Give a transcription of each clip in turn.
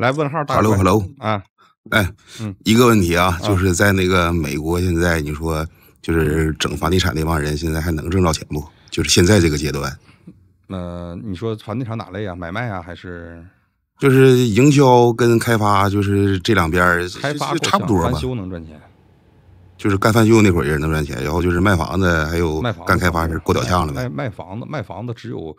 来问号，哈喽哈喽啊！哎，一个问题啊，就是在那个美国现在，你说就是整房地产那帮人，现在还能挣着钱不？就是现在这个阶段。呃，你说房地产哪类啊？买卖啊，还是？就是营销跟开发，就是这两边开发差不多吧。翻修能赚钱。就是干翻修那会儿也能赚钱，然后就是卖房子，还有干开发是过掉巷了呗。卖卖房子，卖房子只有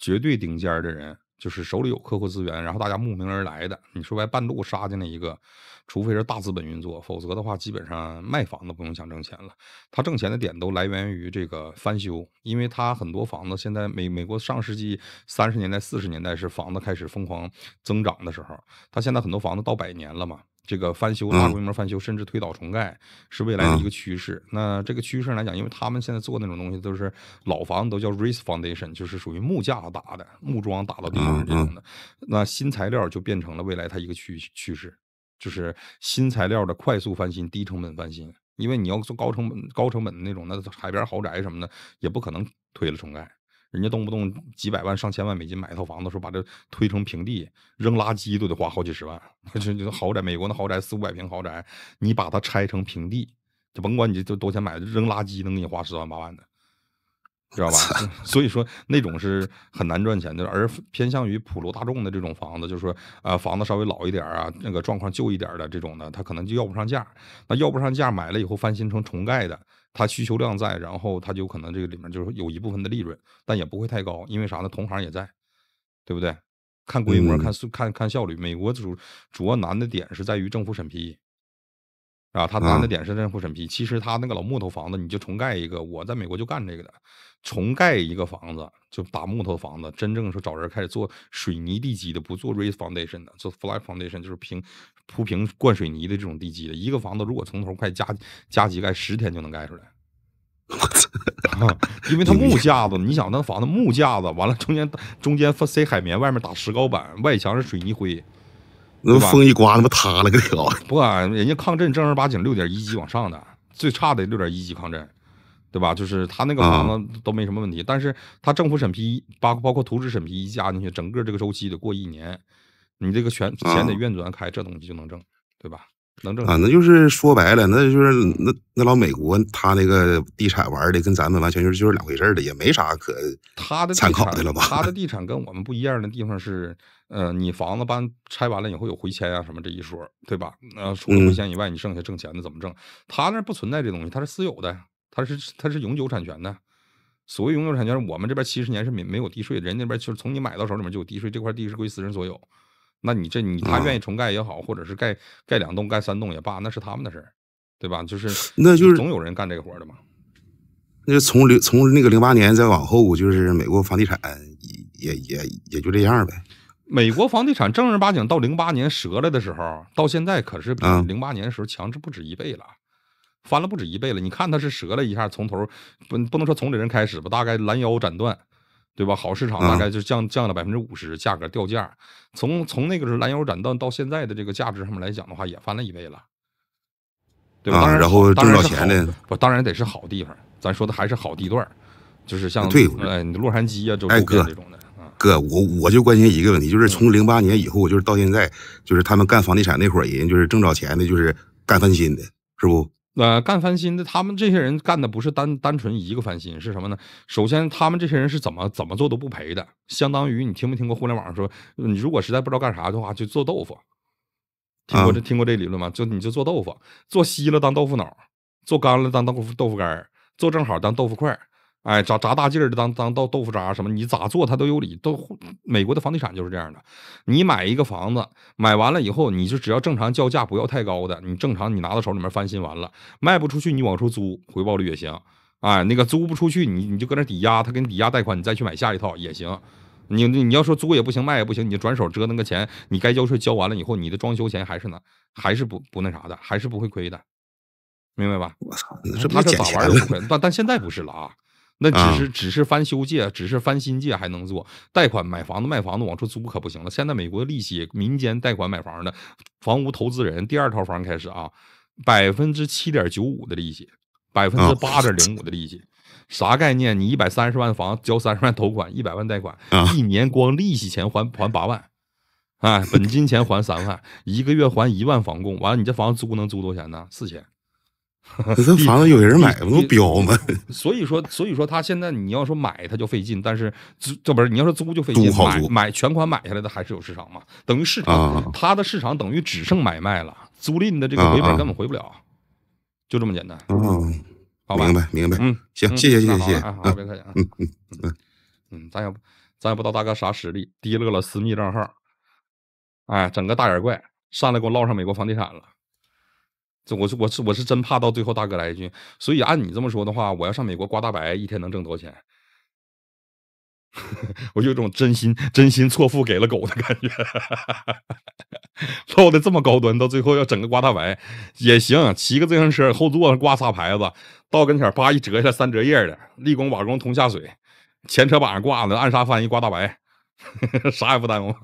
绝对顶尖的人。就是手里有客户资源，然后大家慕名而来的。你说白半路杀进来一个，除非是大资本运作，否则的话，基本上卖房子不用想挣钱了。他挣钱的点都来源于这个翻修，因为他很多房子现在美美国上世纪三十年代、四十年代是房子开始疯狂增长的时候，他现在很多房子到百年了嘛。这个翻修、大规模翻修，甚至推倒重盖，是未来的一个趋势。那这个趋势来讲，因为他们现在做那种东西都是老房，都叫 raise foundation，就是属于木架打的、木桩打到地上这种的。那新材料就变成了未来它一个趋趋势，就是新材料的快速翻新、低成本翻新。因为你要做高成本、高成本的那种，那海边豪宅什么的，也不可能推了重盖。人家动不动几百万、上千万美金买一套房子，说把这推成平地、扔垃圾都得花好几十万。这 这豪宅，美国那豪宅，四五百平豪宅，你把它拆成平地，就甭管你就多少钱买的，扔垃圾能给你花十万八万的。知道吧？所以说那种是很难赚钱的，而偏向于普罗大众的这种房子，就是说啊，房子稍微老一点啊，那个状况旧一点的这种呢，他可能就要不上价。那要不上价，买了以后翻新成重盖的，它需求量在，然后它就可能这个里面就是有一部分的利润，但也不会太高，因为啥呢？同行也在，对不对？看规模、看速、看看效率。美国主主要难的点是在于政府审批。啊，他拿的点是政府审批。其实他那个老木头房子，你就重盖一个。我在美国就干这个的，重盖一个房子就打木头房子。真正说找人开始做水泥地基的，不做 raise foundation 的，做 flat foundation，就是平铺平灌水泥的这种地基的一个房子。如果从头快加加急盖，十天就能盖出来。我操！因为他木架子，你想那房子木架子完了，中间中间塞海绵，外面打石膏板，外墙是水泥灰。那风一刮，他妈塌了，个屌！不，人家抗震正儿八经六点一级往上的，最差的六点一级抗震，对吧？就是他那个房子都没什么问题，但是他政府审批，包包括图纸审批一加进去，整个这个周期得过一年，你这个全钱得院转开，这东西就能挣，对吧？能挣，啊，那就是说白了，那就是那那老美国他那个地产玩的跟咱们完全就是就是两回事儿的，也没啥可参考的了吧？他的 地产跟我们不一样的地方是，呃，你房子搬拆完了以后有回迁啊什么这一说，对吧？那除了回迁以外，你剩下挣钱的怎么挣？他那不存在这东西，他是私有的，他是他是永久产权的。所谓永久产权，我们这边七十年是没没有地税，人那边就是从你买到手里面就有地税，这块地是归私人所有。那你这你他愿意重盖也好，或者是盖盖两栋、盖三栋也罢，那是他们的事儿，对吧？就是 那就是总有人干这个活的嘛。那从零从那个零八年再往后，就是美国房地产也也也就这样呗。美国房地产正儿八经到零八年折了的时候，到现在可是比零八年的时候强，制不止一倍了，翻了不止一倍了。你看，它是折了一下，从头不不能说从这人开始吧，大概拦腰斩断。对吧？好市场大概就降降了百分之五十，价格掉价。从从那个时候燃油斩断到现在的这个价值上面来讲的话，也翻了一倍了。对，吧？然然后挣着钱的不当然得是好地方。咱说的还是好地段，就是像对哎洛杉矶啊这种的。哥，我我就关心一个问题，就是从零八年以后，就是到现在，就是他们干房地产那伙人，就是挣着钱的，就是干翻新的，是不？呃，干翻新的他们这些人干的不是单单纯一个翻新，是什么呢？首先，他们这些人是怎么怎么做都不赔的，相当于你听没听过互联网上说，你如果实在不知道干啥的话，就做豆腐。听过这听过这理论吗？就你就做豆腐，做稀了当豆腐脑，做干了当豆腐豆腐干，做正好当豆腐块。哎，炸炸大劲儿的，当当倒豆腐渣什么？你咋做他都有理。都，美国的房地产就是这样的。你买一个房子，买完了以后，你就只要正常交价，不要太高的。你正常，你拿到手里面翻新完了，卖不出去，你往出租，回报率也行。哎，那个租不出去，你你就搁那抵押，他给你抵押贷款，你再去买下一套也行。你你要说租也不行，卖也不行，你就转手折腾个钱，你该交税交完了以后，你的装修钱还是呢，还是不不那啥的，还是不会亏的，明白吧？我操，他是咋玩都不亏，但但现在不是了啊。那只是只是翻修借，只是翻新借还能做贷款买房子卖房子往出租可不行了。现在美国的利息，民间贷款买房的房屋投资人第二套房开始啊，百分之七点九五的利息，百分之八点零五的利息，啥概念？你一百三十万房交三十万头款，一百万贷款，一年光利息钱还还八万，哎，本金钱还三万，一个月还一万房供，完了你这房子租能租多少钱呢？四千。这 房子有人买不都标吗？所以说，所以说他现在你要说买他就费劲，但是租不是你要说租就费劲。租好租，买全款买下来的还是有市场嘛？等于市场，他的市场等于只剩买卖了，租赁的这个回本根本回不了，就这么简单。嗯，好明白明白。嗯，行，谢谢谢谢。啊，好，别客气啊。嗯嗯嗯嗯，咱也咱也不知道大哥啥实力，低乐了私密账号，哎，整个大眼怪上来给我唠上美国房地产了。这我是我是我是真怕到最后大哥来一句，所以按你这么说的话，我要上美国刮大白一天能挣多少钱？我有种真心真心错付给了狗的感觉，露的这么高端，到最后要整个刮大白也行，骑个自行车后座上挂仨牌子，到跟前叭一折下三折页的立功瓦工通下水，前车板上挂的暗杀翻一刮大白，啥也不耽误。